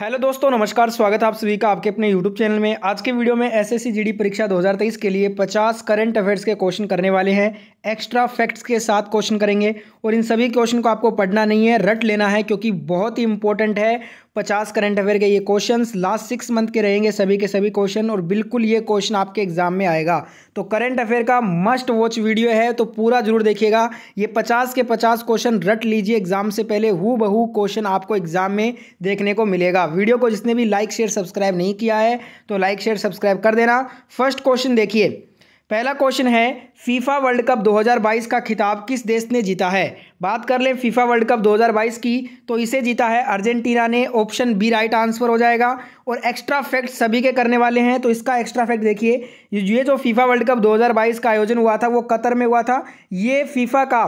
hello दोस्तों नमस्कार स्वागत है आप सभी का आपके अपने यूट्यूब चैनल में आज के वीडियो में एस एस परीक्षा 2023 के लिए 50 करंट अफेयर्स के क्वेश्चन करने वाले हैं एक्स्ट्रा फैक्ट्स के साथ क्वेश्चन करेंगे और इन सभी क्वेश्चन को आपको पढ़ना नहीं है रट लेना है क्योंकि बहुत ही इंपॉर्टेंट है पचास करंट अफेयर के ये क्वेश्चंस लास्ट सिक्स मंथ के रहेंगे सभी के सभी क्वेश्चन और बिल्कुल ये क्वेश्चन आपके एग्जाम में आएगा तो करंट अफेयर का मस्ट वॉच वीडियो है तो पूरा जरूर देखिएगा ये पचास के पचास क्वेश्चन रट लीजिए एग्जाम से पहले हु बहू क्वेश्चन आपको एग्जाम में देखने को मिलेगा वीडियो को जिसने भी लाइक शेयर सब्सक्राइब नहीं किया है तो लाइक शेयर सब्सक्राइब कर देना फर्स्ट क्वेश्चन देखिए पहला क्वेश्चन है फीफा वर्ल्ड कप 2022 का खिताब किस देश ने जीता है बात कर लें फीफा वर्ल्ड कप 2022 की तो इसे जीता है अर्जेंटीना ने ऑप्शन बी राइट आंसर हो जाएगा और एक्स्ट्रा फैक्ट सभी के करने वाले हैं तो इसका एक्स्ट्रा फैक्ट देखिए ये जो फीफा वर्ल्ड कप 2022 का आयोजन हुआ था वो कतर में हुआ था ये फीफा का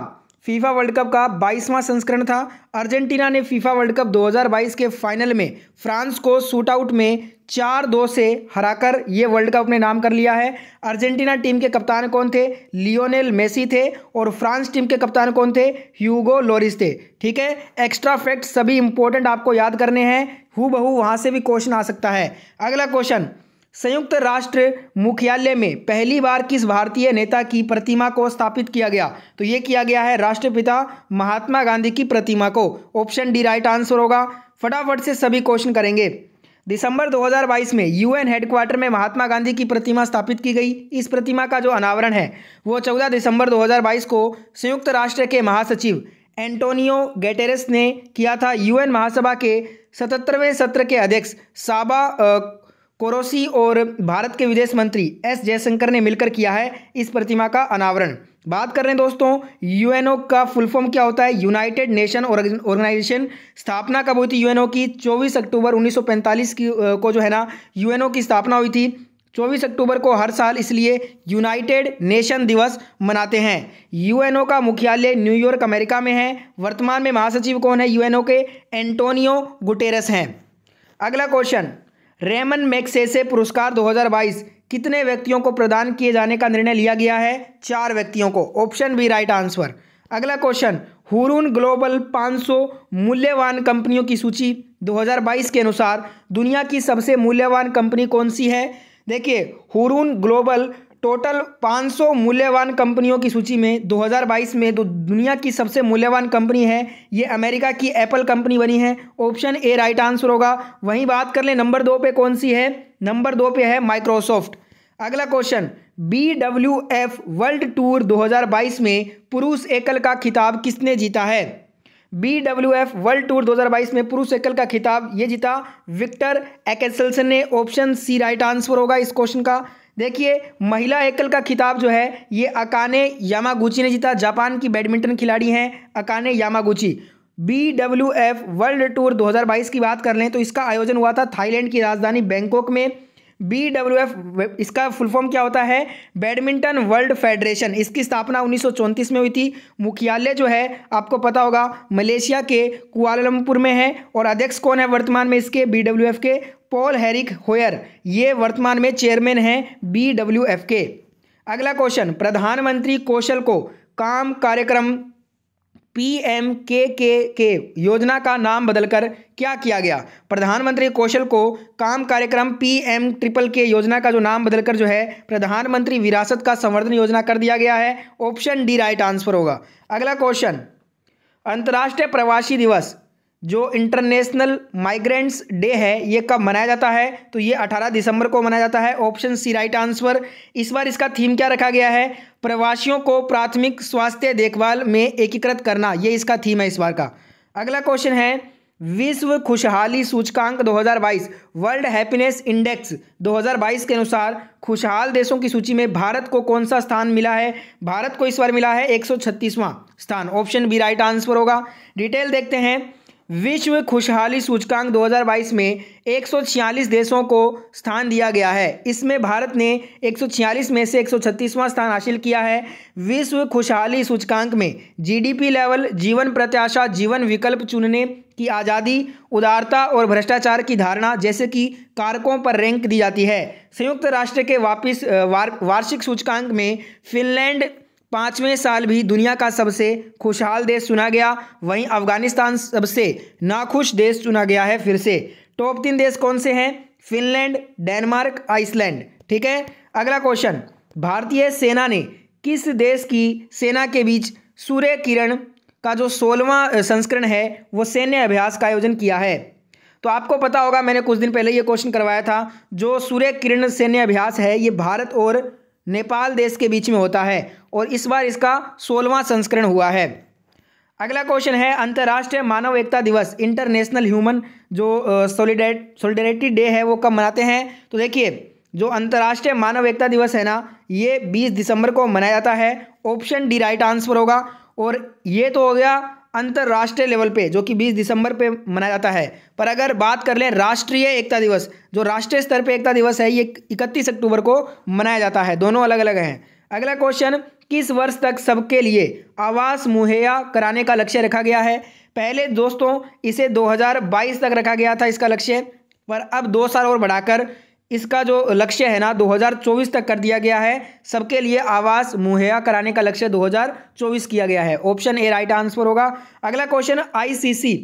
फीफा वर्ल्ड कप का बाईसवां संस्करण था अर्जेंटीना ने फीफा वर्ल्ड कप 2022 के फाइनल में फ्रांस को आउट में चार दो से हराकर ये वर्ल्ड कप अपने नाम कर लिया है अर्जेंटीना टीम के कप्तान कौन थे लियोनेल मेसी थे और फ्रांस टीम के कप्तान कौन थे ह्यूगो लोरिस थे ठीक है एक्स्ट्रा फैक्ट सभी इंपॉर्टेंट आपको याद करने हैं हु बहू वहाँ से भी क्वेश्चन आ सकता है अगला क्वेश्चन संयुक्त राष्ट्र मुख्यालय में पहली बार किस भारतीय नेता की प्रतिमा को स्थापित किया गया तो ये किया गया है राष्ट्रपिता महात्मा गांधी की प्रतिमा को ऑप्शन डी राइट आंसर होगा फटाफट से सभी क्वेश्चन करेंगे दिसंबर 2022 में यूएन हेडक्वार्टर में महात्मा गांधी की प्रतिमा स्थापित की गई इस प्रतिमा का जो अनावरण है वो 14 दिसंबर 2022 को संयुक्त राष्ट्र के महासचिव एंटोनियो गेटेरस ने किया था यूएन महासभा के सतहत्तरवें सत्र के अध्यक्ष साबा कोरोसी और भारत के विदेश मंत्री एस जयशंकर ने मिलकर किया है इस प्रतिमा का अनावरण बात कर रहे हैं दोस्तों यूएनओ का फुल फॉर्म क्या होता है यूनाइटेड नेशन ऑर्गेनाइजेशन स्थापना कब हुई थी यूएनओ की 24 अक्टूबर 1945 की को जो है ना यूएनओ की स्थापना हुई थी 24 अक्टूबर को हर साल इसलिए यूनाइटेड नेशन दिवस मनाते हैं यूएनओ का मुख्यालय न्यूयॉर्क अमेरिका में है वर्तमान में महासचिव कौन है यूएनओ के एंटोनियो गुटेरस हैं अगला क्वेश्चन रेमन मैक्सेसे पुरस्कार 2022 कितने व्यक्तियों को प्रदान किए जाने का निर्णय लिया गया है चार व्यक्तियों को ऑप्शन बी राइट आंसर अगला क्वेश्चन हुरून ग्लोबल 500 मूल्यवान कंपनियों की सूची 2022 के अनुसार दुनिया की सबसे मूल्यवान कंपनी कौन सी है देखिए हुरून ग्लोबल टोटल 500 मूल्यवान कंपनियों की सूची में 2022 में दो दुनिया की सबसे मूल्यवान कंपनी है ये अमेरिका की एप्पल कंपनी बनी है ऑप्शन ए राइट आंसर होगा वहीं बात कर लें नंबर दो पे कौन सी है नंबर दो पे है माइक्रोसॉफ्ट अगला question B W F world tour 2022 में पुरुष एकल का खिताब किसने जीता है B W F world tour 2022 में पुरुष एकल का खिताब ये जीता विक्टर एकेसलसन ने ऑप्शन सी राइट आंसर होगा इस क्वेश्चन का देखिए महिला एकल का खिताब जो है ये अकाने यामागुची ने जीता जापान की बैडमिंटन खिलाड़ी हैं Akane Yamaguchi B W F world tour 2022 की बात कर लें तो इसका आयोजन हुआ था थाईलैंड की राजधानी बैंकॉक में बी डब्ल्यू एफ इसका फुल फॉर्म क्या होता है बैडमिंटन वर्ल्ड फेडरेशन इसकी स्थापना उन्नीस में हुई थी मुख्यालय जो है आपको पता होगा मलेशिया के कुआलमपुर में है और अध्यक्ष कौन है वर्तमान में इसके बी डब्ल्यू एफ के पॉल हैरिक होयर ये वर्तमान में चेयरमैन हैं बी डब्ल्यू एफ के अगला क्वेश्चन प्रधानमंत्री कौशल को काम कार्यक्रम पी एम के के के योजना का नाम बदलकर क्या किया गया प्रधानमंत्री कौशल को काम कार्यक्रम पी एम ट्रिपल के योजना का जो नाम बदलकर जो है प्रधानमंत्री विरासत का संवर्धन योजना कर दिया गया है ऑप्शन डी राइट आंसर होगा अगला क्वेश्चन अंतर्राष्ट्रीय प्रवासी दिवस जो इंटरनेशनल माइग्रेंट्स डे है ये कब मनाया जाता है तो ये 18 दिसंबर को मनाया जाता है ऑप्शन सी राइट आंसर इस बार इसका थीम क्या रखा गया है प्रवासियों को प्राथमिक स्वास्थ्य देखभाल में एकीकृत करना ये इसका थीम है इस बार का अगला क्वेश्चन है विश्व खुशहाली सूचकांक 2022 वर्ल्ड हैप्पीनेस इंडेक्स 2022 के अनुसार खुशहाल देशों की सूची में भारत को कौन सा स्थान मिला है भारत को इस बार मिला है एक स्थान ऑप्शन बी राइट आंसर होगा डिटेल देखते हैं विश्व खुशहाली सूचकांक 2022 में 146 देशों को स्थान दिया गया है इसमें भारत ने 146 में से 136वां स्थान हासिल किया है विश्व खुशहाली सूचकांक में जीडीपी लेवल जीवन प्रत्याशा जीवन विकल्प चुनने की आज़ादी उदारता और भ्रष्टाचार की धारणा जैसे कि कारकों पर रैंक दी जाती है संयुक्त राष्ट्र के वापिस वार, वार्षिक सूचकांक में फिनलैंड पाँचवें साल भी दुनिया का सबसे खुशहाल देश चुना गया वहीं अफगानिस्तान सबसे नाखुश देश चुना गया है फिर से टॉप तीन देश कौन से हैं फिनलैंड डेनमार्क आइसलैंड ठीक है अगला क्वेश्चन भारतीय सेना ने किस देश की सेना के बीच सूर्य किरण का जो सोलवा संस्करण है वो सैन्य अभ्यास का आयोजन किया है तो आपको पता होगा मैंने कुछ दिन पहले ये क्वेश्चन करवाया था जो सूर्य किरण सैन्य अभ्यास है ये भारत और नेपाल देश के बीच में होता है और इस बार इसका सोलवा संस्करण हुआ है अगला क्वेश्चन है अंतर्राष्ट्रीय मानव एकता दिवस इंटरनेशनल ह्यूमन जो सोलिडेट सोलिडेरिटी डे है वो कब मनाते हैं तो देखिए जो अंतर्राष्ट्रीय मानव एकता दिवस है ना ये 20 दिसंबर को मनाया जाता है ऑप्शन डी राइट आंसर होगा और ये तो हो गया अंतर्राष्ट्रीय लेवल पे जो कि 20 दिसंबर पे मनाया जाता है पर अगर बात कर लें राष्ट्रीय एकता दिवस जो राष्ट्रीय स्तर पे एकता दिवस है ये 31 अक्टूबर को मनाया जाता है दोनों अलग अलग हैं अगला क्वेश्चन किस वर्ष तक सबके लिए आवास मुहैया कराने का लक्ष्य रखा गया है पहले दोस्तों इसे दो तक रखा गया था इसका लक्ष्य पर अब दो साल और बढ़ाकर इसका जो लक्ष्य है ना 2024 तक कर दिया गया है सबके लिए आवास मुहैया कराने का लक्ष्य 2024 किया गया है ऑप्शन ए राइट आंसर होगा अगला क्वेश्चन आईसीसी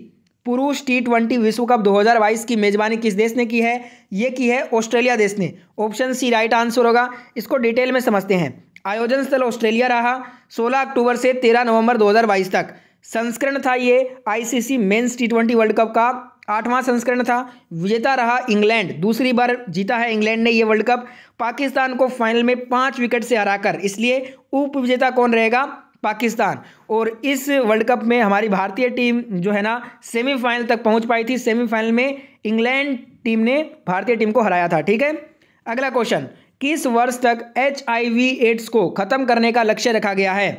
पुरुष टी ट्वेंटी विश्व कप 2022 की मेजबानी किस देश ने की है ये की है ऑस्ट्रेलिया देश ने ऑप्शन सी राइट आंसर होगा इसको डिटेल में समझते हैं आयोजन स्थल ऑस्ट्रेलिया रहा सोलह अक्टूबर से तेरह नवंबर दो तक संस्करण था ये ICC men's T twenty world cup का आठवां संस्करण था विजेता रहा इंग्लैंड दूसरी बार जीता है इंग्लैंड ने यह वर्ल्ड कप पाकिस्तान को फाइनल में पांच विकेट से हराकर इसलिए उप विजेता कौन रहेगा पाकिस्तान और इस वर्ल्ड कप में हमारी भारतीय टीम जो है ना सेमीफाइनल तक पहुंच पाई थी सेमीफाइनल में इंग्लैंड टीम ने भारतीय टीम को हराया था ठीक है अगला क्वेश्चन किस वर्ष तक एच एड्स को ख़त्म करने का लक्ष्य रखा गया है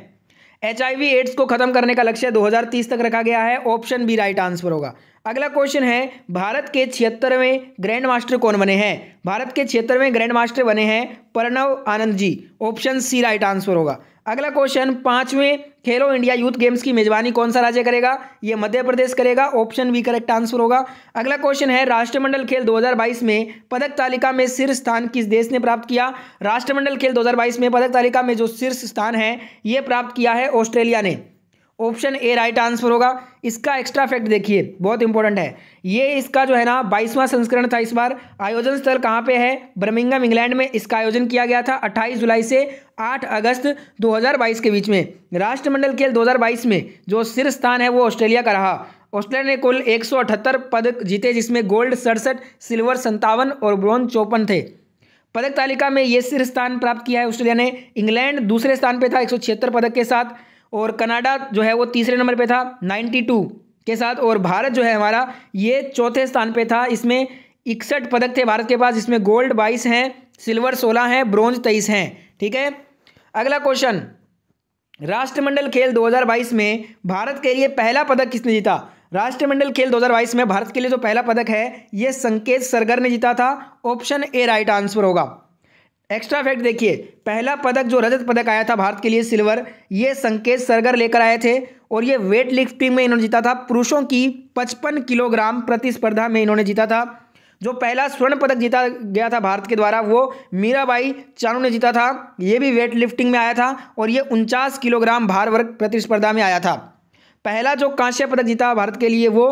एच एड्स को ख़त्म करने का लक्ष्य 2030 तक रखा गया है ऑप्शन बी राइट आंसर होगा अगला क्वेश्चन है भारत के छिहत्तरवें ग्रैंड मास्टर कौन बने हैं भारत के छिहत्तरवें ग्रैंड मास्टर बने हैं Pranav Anand ji option C right answer होगा अगला क्वेश्चन पांचवें खेलो इंडिया यूथ गेम्स की मेजबानी कौन सा राज्य करेगा ये मध्य प्रदेश करेगा ऑप्शन बी करेक्ट आंसर होगा अगला क्वेश्चन है राष्ट्रमंडल खेल 2022 में पदक तालिका में शीर्ष स्थान किस देश ने प्राप्त किया राष्ट्रमंडल खेल 2022 में पदक तालिका में जो शीर्ष स्थान है ये प्राप्त किया है ऑस्ट्रेलिया ने ऑप्शन ए राइट आंसर होगा इसका एक्स्ट्रा फैक्ट देखिए बहुत इंपॉर्टेंट है ये इसका जो है ना बाईसवां संस्करण था इस बार आयोजन स्थल कहाँ पे है बर्मिंगम इंग्लैंड में इसका आयोजन किया गया था 28 जुलाई से 8 अगस्त 2022 के बीच में राष्ट्रमंडल खेल 2022 में जो शीर्ष स्थान है वो ऑस्ट्रेलिया का रहा ऑस्ट्रेलिया ने कुल एक पदक जीते जिसमें गोल्ड सड़सठ सिल्वर संतावन और ब्रॉन्ज चौपन थे पदक तालिका में ये शीर्ष स्थान प्राप्त किया है ऑस्ट्रेलिया ने इंग्लैंड दूसरे स्थान पर था एक पदक के साथ और कनाडा जो है वो तीसरे नंबर पे था 92 के साथ और भारत जो है हमारा ये चौथे स्थान पे था इसमें इकसठ पदक थे भारत के पास इसमें गोल्ड बाईस हैं सिल्वर सोलह हैं ब्रोंज तेईस हैं ठीक है अगला क्वेश्चन राष्ट्रमंडल खेल 2022 में भारत के लिए पहला पदक किसने जीता राष्ट्रमंडल खेल 2022 में भारत के लिए जो पहला पदक है ये संकेत सरगर ने जीता था ऑप्शन ए राइट आंसर होगा एक्स्ट्रा फैक्ट देखिए पहला पदक जो रजत पदक आया था भारत के लिए सिल्वर ये संकेत सरगर लेकर आए थे और ये वेट लिफ्टिंग में इन्होंने जीता था पुरुषों की पचपन किलोग्राम प्रतिस्पर्धा में इन्होंने जीता था जो पहला स्वर्ण पदक जीता गया था भारत के द्वारा वो मीराबाई चानू ने जीता था ये भी वेट लिफ्टिंग में आया था और ये उनचास किलोग्राम भार वर्ग प्रतिस्पर्धा में आया था पहला जो कांस्य पदक जीता भारत के लिए वो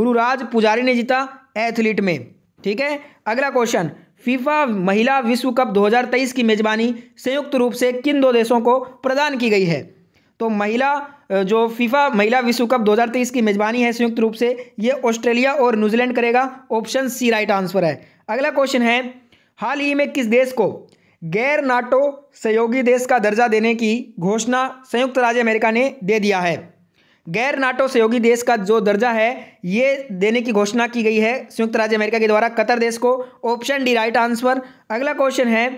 गुरुराज पुजारी ने जीता एथलीट में ठीक है अगला क्वेश्चन फीफा महिला विश्व कप 2023 की मेज़बानी संयुक्त रूप से किन दो देशों को प्रदान की गई है तो महिला जो फीफा महिला विश्व कप 2023 की मेज़बानी है संयुक्त रूप से ये ऑस्ट्रेलिया और न्यूजीलैंड करेगा ऑप्शन सी राइट आंसर है अगला क्वेश्चन है हाल ही में किस देश को गैर नाटो सहयोगी देश का दर्जा देने की घोषणा संयुक्त राज्य अमेरिका ने दे दिया है गैर नाटो सहयोगी देश का जो दर्जा है ये देने की घोषणा की गई है संयुक्त राज्य अमेरिका के द्वारा कतर देश को ऑप्शन डी राइट आंसर अगला क्वेश्चन है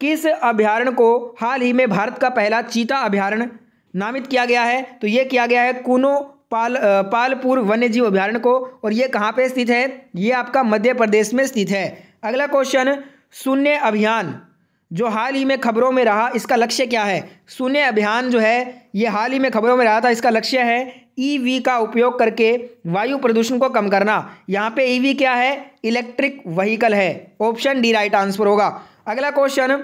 किस अभ्यारण को हाल ही में भारत का पहला चीता अभ्यारण नामित किया गया है तो ये किया गया है कुनो पाल पालपुर वन्यजीव अभ्यारण्य को और ये कहाँ पे स्थित है ये आपका मध्य प्रदेश में स्थित है अगला क्वेश्चन शून्य अभियान जो हाल ही में खबरों में रहा इसका लक्ष्य क्या है शून्य अभियान जो है ये हाल ही में खबरों में रहा था इसका लक्ष्य है ईवी e का उपयोग करके वायु प्रदूषण को कम करना यहाँ पे ईवी e क्या है इलेक्ट्रिक व्हीकल है ऑप्शन डी राइट आंसर होगा अगला क्वेश्चन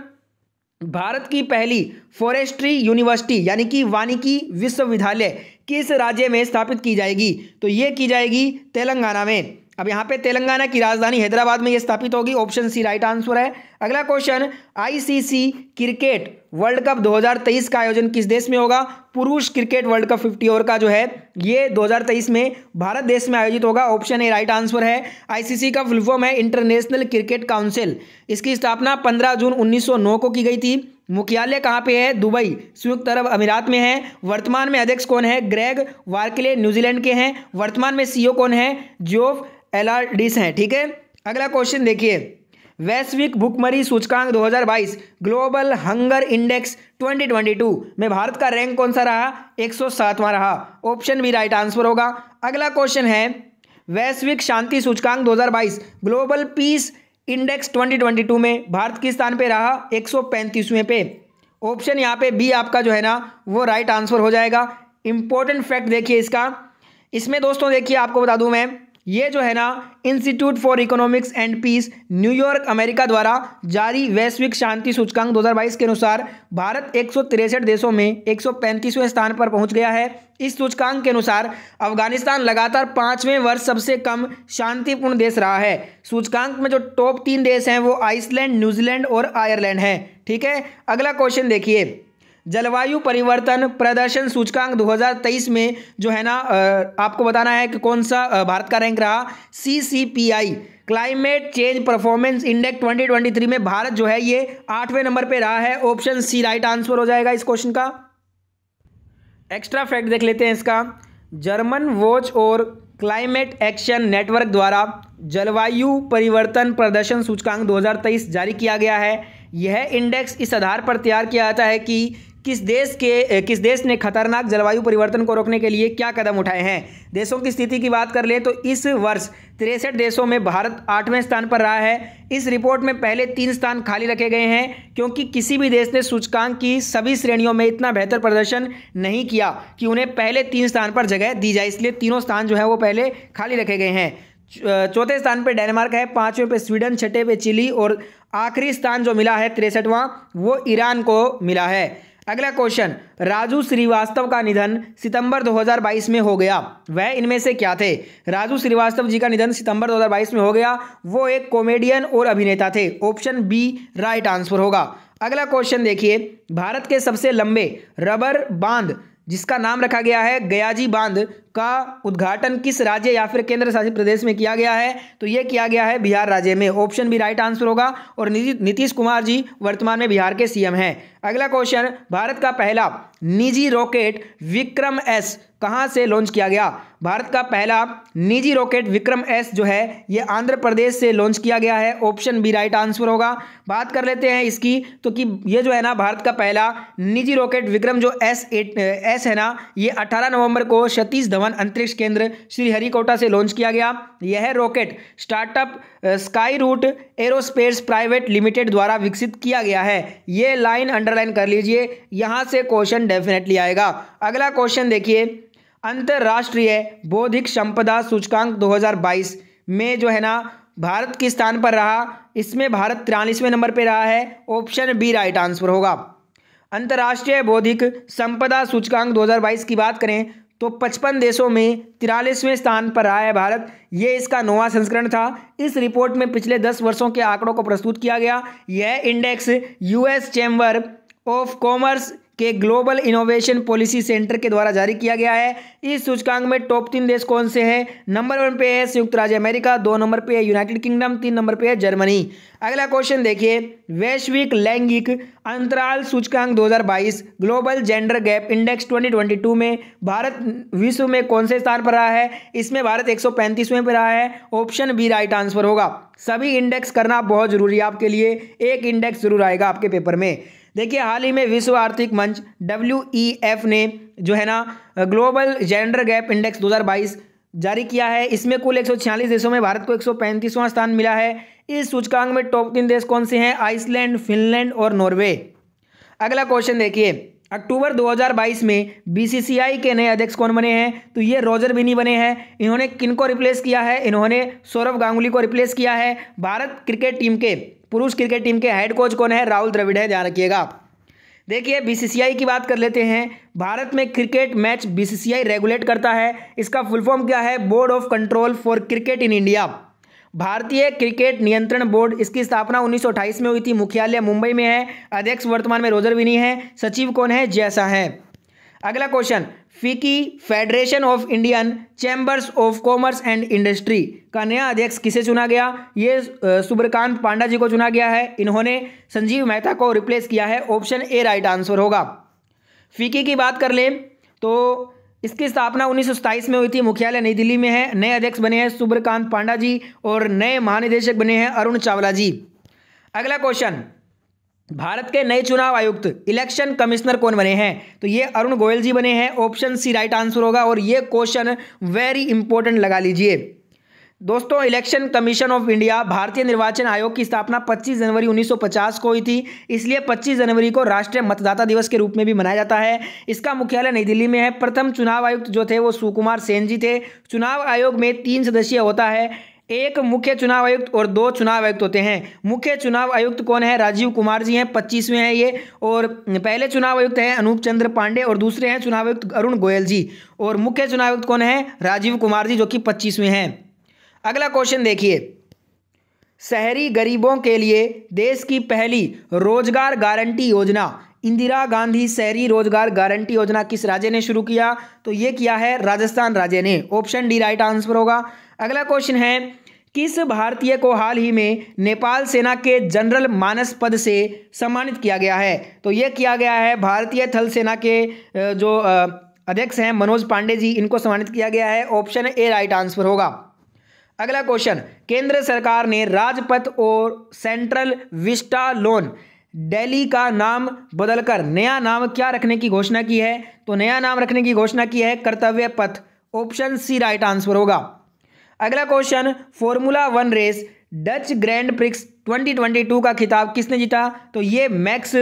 भारत की पहली फॉरेस्ट्री यूनिवर्सिटी यानी कि वानिकी विश्वविद्यालय किस राज्य में स्थापित की जाएगी तो ये की जाएगी तेलंगाना में अब यहाँ पे तेलंगाना की राजधानी हैदराबाद में ये स्थापित होगी ऑप्शन सी राइट आंसर है अगला question ICC cricket world cup 2023 का आयोजन किस देश में होगा पुरुष क्रिकेट वर्ल्ड कप 50 ओवर का जो है ये 2023 में भारत देश में आयोजित होगा ऑप्शन ए राइट आंसर है आईसीसी का फुलफॉर्म है इंटरनेशनल क्रिकेट काउंसिल इसकी स्थापना 15 जून 1909 को की गई थी मुख्यालय कहाँ पे है दुबई संयुक्त अरब अमीरात में है वर्तमान में अध्यक्ष कौन है ग्रेग वार्किले न्यूजीलैंड के हैं वर्तमान में सी कौन है जोफ एलाडिस हैं ठीक है अगला क्वेश्चन देखिए वैश्विक भुखमरी सूचकांक 2022 ग्लोबल हंगर इंडेक्स 2022 में भारत का रैंक कौन सा रहा 107वां रहा ऑप्शन भी राइट आंसर होगा अगला क्वेश्चन है वैश्विक शांति सूचकांक 2022 ग्लोबल पीस इंडेक्स 2022 में भारत किस स्थान पे रहा एक पे ऑप्शन यहाँ पे बी आपका जो है ना वो राइट आंसर हो जाएगा इंपॉर्टेंट फैक्ट देखिए इसका इसमें दोस्तों देखिए आपको बता दूँ मैं ये जो है ना institute for economics and peace New York America द्वारा जारी वैश्विक शांति सूचकांक 2022 के अनुसार भारत एक देशों में एक स्थान पर पहुंच गया है इस सूचकांक के अनुसार अफगानिस्तान लगातार पाँचवें वर्ष सबसे कम शांतिपूर्ण देश रहा है सूचकांक में जो टॉप तीन देश हैं वो आइसलैंड न्यूजीलैंड और आयरलैंड हैं ठीक है अगला क्वेश्चन देखिए जलवायु परिवर्तन प्रदर्शन सूचकांक 2023 में जो है ना आपको बताना है कि कौन सा भारत का रैंक रहा C C P I climate change performance index 2023 में भारत जो है ये आठवें नंबर पे रहा है ऑप्शन सी राइट आंसर हो जाएगा इस क्वेश्चन का एक्स्ट्रा फैक्ट देख लेते हैं इसका जर्मन वॉच और क्लाइमेट एक्शन नेटवर्क द्वारा जलवायु परिवर्तन प्रदर्शन सूचकांक 2023 जारी किया गया है यह इंडेक्स इस आधार पर तैयार किया जाता है कि किस देश के किस देश ने खतरनाक जलवायु परिवर्तन को रोकने के लिए क्या कदम उठाए हैं देशों की स्थिति की बात कर ले तो इस वर्ष तिरसठ देशों में भारत आठवें स्थान पर रहा है इस रिपोर्ट में पहले तीन स्थान खाली रखे गए हैं क्योंकि किसी भी देश ने सूचकांक की सभी श्रेणियों में इतना बेहतर प्रदर्शन नहीं किया कि उन्हें पहले तीन स्थान पर जगह दी जाए इसलिए तीनों स्थान जो है वो पहले खाली रखे गए हैं चौथे स्थान पर डेनमार्क है पाँचवें पे स्वीडन छठे पे चिली और आखिरी स्थान जो मिला है तिरसठवां वो ईरान को मिला है अगला क्वेश्चन राजू श्रीवास्तव का निधन सितंबर 2022 में हो गया वह इनमें से क्या थे राजू श्रीवास्तव जी का निधन सितंबर 2022 में हो गया वो एक कॉमेडियन और अभिनेता थे ऑप्शन बी राइट आंसर होगा अगला क्वेश्चन देखिए भारत के सबसे लंबे रबर बांध जिसका नाम रखा गया है गयाजी बांध का उद्घाटन किस राज्य या फिर केंद्र शासित प्रदेश में किया गया है तो यह किया गया है बिहार राज्य में ऑप्शन भी राइट आंसर होगा और नीतीश कुमार जी वर्तमान में बिहार के सीएम हैं अगला क्वेश्चन भारत का पहला निजी रॉकेट विक्रम एस कहां से लॉन्च किया गया भारत का पहला निजी रॉकेट विक्रम एस जो है ये आंध्र प्रदेश से लॉन्च किया गया है ऑप्शन बी राइट आंसर होगा बात कर लेते हैं इसकी तो कि ये जो है ना भारत का पहला निजी रॉकेट विक्रम जो एस एट एस है ना ये 18 नवंबर को सतीश धवन अंतरिक्ष केंद्र श्रीहरिकोटा से लॉन्च किया गया यह rocket startup Skyroot aerospace private limited द्वारा विकसित किया गया है ये लाइन अंडरलाइन कर लीजिए यहाँ से क्वेश्चन डेफिनेटली आएगा अगला क्वेश्चन देखिए अंतर्राष्ट्रीय बौद्धिक संपदा सूचकांक 2022 में जो है ना भारत किस स्थान पर रहा इसमें भारत तिरालीसवें नंबर पर रहा है ऑप्शन बी राइट आंसर होगा अंतर्राष्ट्रीय बौद्धिक संपदा सूचकांक 2022 की बात करें तो 55 देशों में तिरालीसवें स्थान पर रहा है भारत ये इसका नोवा संस्करण था इस रिपोर्ट में पिछले 10 वर्षों के आंकड़ों को प्रस्तुत किया गया यह index US chamber of commerce के ग्लोबल इनोवेशन पॉलिसी सेंटर के द्वारा जारी किया गया है इस सूचकांक में टॉप तीन देश कौन से हैं नंबर वन पे है संयुक्त राज्य अमेरिका दो नंबर पे है यूनाइटेड किंगडम तीन नंबर पे है जर्मनी अगला क्वेश्चन देखिए वैश्विक लैंगिक अंतराल सूचकांक 2022 ग्लोबल जेंडर गैप इंडेक्स 2022 में भारत विश्व में कौन से स्थान पर रहा है इसमें भारत एक सौ पर रहा है ऑप्शन बी राइट आंसर होगा सभी इंडेक्स करना बहुत ज़रूरी है आपके लिए एक इंडेक्स जरूर आएगा आपके पेपर में देखिए हाल ही में विश्व आर्थिक मंच डब्ल्यू e ने जो है ना ग्लोबल जेंडर गैप इंडेक्स 2022 जारी किया है इसमें कुल 146 देशों में भारत को 135वां स्थान मिला है इस सूचकांक में टॉप तीन देश कौन से हैं आइसलैंड फिनलैंड और नॉर्वे अगला क्वेश्चन देखिए अक्टूबर 2022 में बीसीसीआई के नए अध्यक्ष कौन बने हैं तो ये रोजर बिनी बने हैं इन्होंने किन को रिप्लेस किया है इन्होंने सौरभ गांगुली को रिप्लेस किया है भारत क्रिकेट टीम के पुरुष क्रिकेट टीम के हेड कोच कौन है राहुल द्रविड़ है ध्यान रखिएगा आप देखिए बीसीसीआई की बात कर लेते हैं भारत में क्रिकेट मैच बीसीसीआई रेगुलेट करता है इसका फुल फॉर्म क्या है board of control for cricket in India भारतीय क्रिकेट नियंत्रण बोर्ड इसकी स्थापना 1928 में हुई थी मुख्यालय मुंबई में है अध्यक्ष वर्तमान में रोजर विनी है सचिव कौन है जैसा है अगला question FICCI federation of Indian chambers of commerce and industry का नया अध्यक्ष किसे चुना गया ये सुब्रकांत पांडा जी को चुना गया है इन्होंने संजीव मेहता को रिप्लेस किया है ऑप्शन ए राइट आंसर होगा फिकी की बात कर लें तो इसकी स्थापना उन्नीस में हुई थी मुख्यालय नई दिल्ली में है नए अध्यक्ष बने हैं सुब्रकांत पांडा जी और नए महानिदेशक बने हैं अरुण चावला जी अगला क्वेश्चन भारत के नए चुनाव आयुक्त इलेक्शन कमिश्नर कौन बने हैं तो ये अरुण गोयल जी बने हैं ऑप्शन सी राइट आंसर होगा और ये क्वेश्चन वेरी इंपॉर्टेंट लगा लीजिए दोस्तों इलेक्शन कमीशन ऑफ इंडिया भारतीय निर्वाचन आयोग की स्थापना 25 जनवरी 1950 को हुई थी इसलिए 25 जनवरी को राष्ट्रीय मतदाता दिवस के रूप में भी मनाया जाता है इसका मुख्यालय नई दिल्ली में है प्रथम चुनाव आयुक्त जो थे वो सुकुमार सेन जी थे चुनाव आयोग में तीन सदस्यीय होता है एक मुख्य चुनाव आयुक्त और दो चुनाव आयुक्त होते हैं मुख्य चुनाव आयुक्त कौन है राजीव कुमार जी हैं पच्चीसवें हैं ये और पहले चुनाव आयुक्त हैं अनूप चंद्र पांडे और दूसरे हैं चुनाव आयुक्त अरुण गोयल जी और मुख्य चुनाव आयुक्त कौन है राजीव कुमार जी जो कि पच्चीसवें हैं अगला क्वेश्चन देखिए शहरी गरीबों के लिए देश की पहली रोजगार गारंटी योजना इंदिरा गांधी शहरी रोजगार गारंटी योजना किस राज्य ने शुरू किया तो ये किया है राजस्थान राज्य ने ऑप्शन डी राइट आंसर होगा अगला क्वेश्चन है किस भारतीय को हाल ही में नेपाल सेना के जनरल मानस पद से सम्मानित किया गया है तो यह किया गया है भारतीय थल सेना के जो अध्यक्ष हैं मनोज पांडे जी इनको सम्मानित किया गया है ऑप्शन ए राइट आंसर होगा अगला क्वेश्चन केंद्र सरकार ने राजपथ और सेंट्रल विस्टा लोन दिल्ली का नाम बदलकर नया नाम क्या रखने की घोषणा की है तो नया नाम रखने की घोषणा की है कर्तव्य पथ ऑप्शन सी राइट आंसर होगा अगला question formula one race Dutch grand prix 2022 का खिताब किसने जीता तो ये मैक्स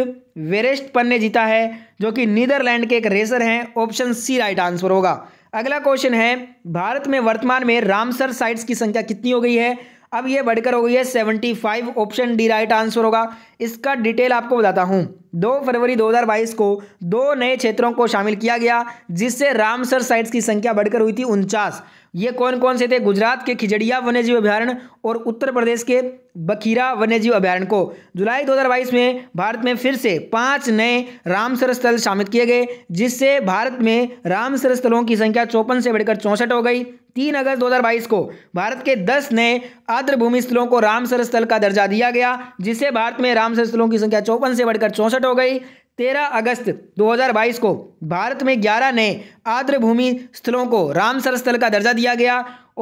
वेरेस्टपन ने जीता है जो कि नीदरलैंड के एक रेसर हैं ऑप्शन सी राइट आंसर होगा अगला क्वेश्चन है भारत में वर्तमान में रामसर साइट्स की संख्या कितनी हो गई है अब ये बढ़कर हो गई है seventy five option D right answer होगा इसका डिटेल आपको बताता हूँ दो फरवरी 2022 को दो नए क्षेत्रों को शामिल किया गया जिससे रामसर साइट्स की संख्या बढ़कर हुई थी उनचास ये कौन कौन से थे गुजरात के खिजड़िया वन्यजीव अभ्यारण्य और उत्तर प्रदेश के बखीरा वन्यजीव अभ्यारण्य को जुलाई 2022 में भारत में फिर से पांच नए रामसर स्थल शामिल किए गए जिससे भारत में रामसर स्थलों की संख्या चौपन से बढ़कर चौंसठ हो गई तीन अगस्त 2022 को भारत के दस नए आर्द्रभूमि स्थलों को रामसर स्थल का दर्जा दिया गया जिससे भारत में रामसर स्थलों की संख्या चौपन से बढ़कर चौंसठ हो गई तेरह अगस्त 2022 को भारत में 11 नए आर्द्रभूमि स्थलों को रामसर स्थल का दर्जा दिया गया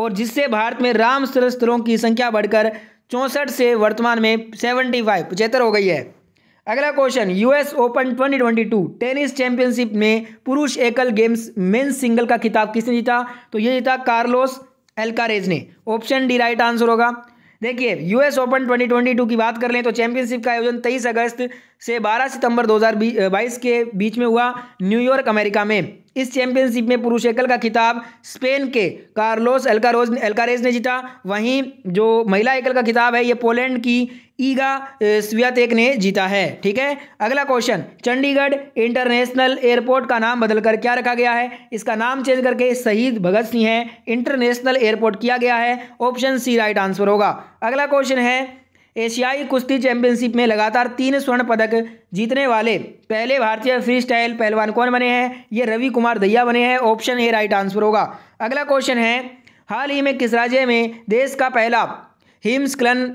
और जिससे भारत में रामसर स्थलों की संख्या बढ़कर चौंसठ से वर्तमान में 75 फाइव पचहत्तर हो गई है अगला question US open 2022 tennis championship में पुरुष एकल गेम्स मेन्स सिंगल का खिताब किसने जीता तो ये जीता कार्लोस एल्कारेज ने ऑप्शन डी राइट आंसर होगा देखिए यूएस ओपन 2022 की बात कर लें तो चैंपियनशिप का आयोजन 23 अगस्त से 12 सितंबर 2022 के बीच में हुआ न्यूयॉर्क अमेरिका में इस चैंपियनशिप में पुरुष एकल का खिताब स्पेन के कार्लोस एल्कारोज एल्कारेज ने जीता वहीं जो महिला एकल का खिताब है ये पोलैंड की ईगा स्वियातेक ने जीता है ठीक है अगला क्वेश्चन चंडीगढ़ इंटरनेशनल एयरपोर्ट का नाम बदलकर क्या रखा गया है इसका नाम चेंज करके शहीद भगत सिंह है इंटरनेशनल एयरपोर्ट किया गया है ऑप्शन सी राइट आंसर होगा अगला क्वेश्चन है एशियाई कुश्ती चैंपियनशिप में लगातार तीन स्वर्ण पदक जीतने वाले पहले भारतीय फ्री स्टाइल पहलवान कौन बने हैं ये रवि कुमार दहिया बने हैं ऑप्शन ए राइट आंसर होगा अगला क्वेश्चन है हाल ही में किस राज्य में देश का पहला हिमस्खलन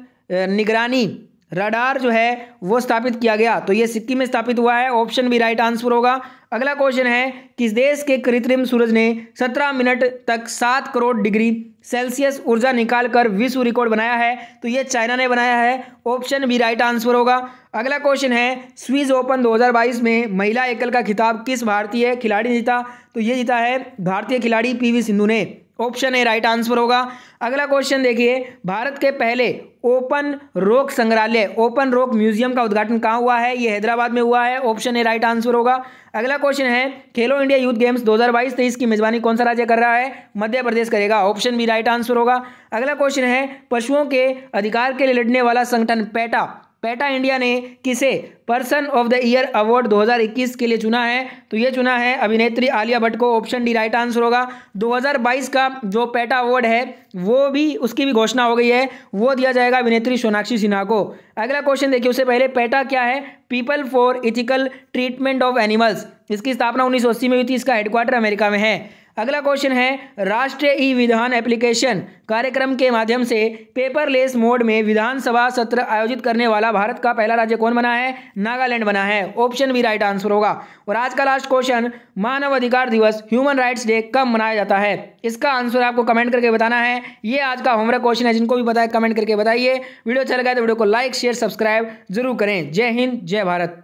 निगरानी रडार जो है वो स्थापित किया गया तो ये सिक्किम में स्थापित हुआ है ऑप्शन भी राइट आंसर होगा अगला क्वेश्चन है किस देश के कृत्रिम सूरज ने 17 मिनट तक 7 करोड़ डिग्री सेल्सियस ऊर्जा निकालकर विश्व रिकॉर्ड बनाया है तो ये चाइना ने बनाया है ऑप्शन भी राइट आंसर होगा अगला क्वेश्चन है स्विज ओपन 2022 में महिला एकल का खिताब किस भारतीय खिलाड़ी ने जीता तो ये जीता है भारतीय खिलाड़ी पी सिंधु ने ऑप्शन ए राइट आंसर होगा अगला क्वेश्चन देखिए भारत के पहले ओपन रोक संग्रहालय ओपन रोक म्यूजियम का उद्घाटन कहाँ हुआ है ये हैदराबाद में हुआ है ऑप्शन ए राइट आंसर होगा अगला क्वेश्चन है खेलो इंडिया यूथ गेम्स 2022 तेईस की मेजबानी कौन सा राज्य कर रहा है मध्य प्रदेश करेगा ऑप्शन बी राइट आंसर होगा अगला क्वेश्चन है पशुओं के अधिकार के लिए लड़ने वाला संगठन पैटा पेटा इंडिया ने किसे person of the year award 2021 के लिए चुना है तो ये चुना है अभिनेत्री आलिया भट्ट को ऑप्शन डी राइट आंसर होगा 2022 का जो पेटा अवार्ड है वो भी उसकी भी घोषणा हो गई है वो दिया जाएगा अभिनेत्री सोनाक्षी सिन्हा को अगला क्वेश्चन देखिए उससे पहले पेटा क्या है people for ethical treatment of animals इसकी स्थापना उन्नीस में हुई थी इसका हेडक्वार्टर अमेरिका में है अगला क्वेश्चन है राष्ट्रीय ई विधान एप्लीकेशन कार्यक्रम के माध्यम से पेपरलेस मोड में विधानसभा सत्र आयोजित करने वाला भारत का पहला राज्य कौन बना है नागालैंड बना है ऑप्शन बी राइट आंसर होगा और आज का लास्ट क्वेश्चन मानव अधिकार दिवस ह्यूमन राइट्स डे कब मनाया जाता है इसका आंसर आपको कमेंट करके बताना है ये आज का होमवर्क क्वेश्चन है जिनको भी बताया कमेंट करके बताइए वीडियो अच्छा लगा तो वीडियो को लाइक शेयर सब्सक्राइब जरूर करें जय हिंद जय भारत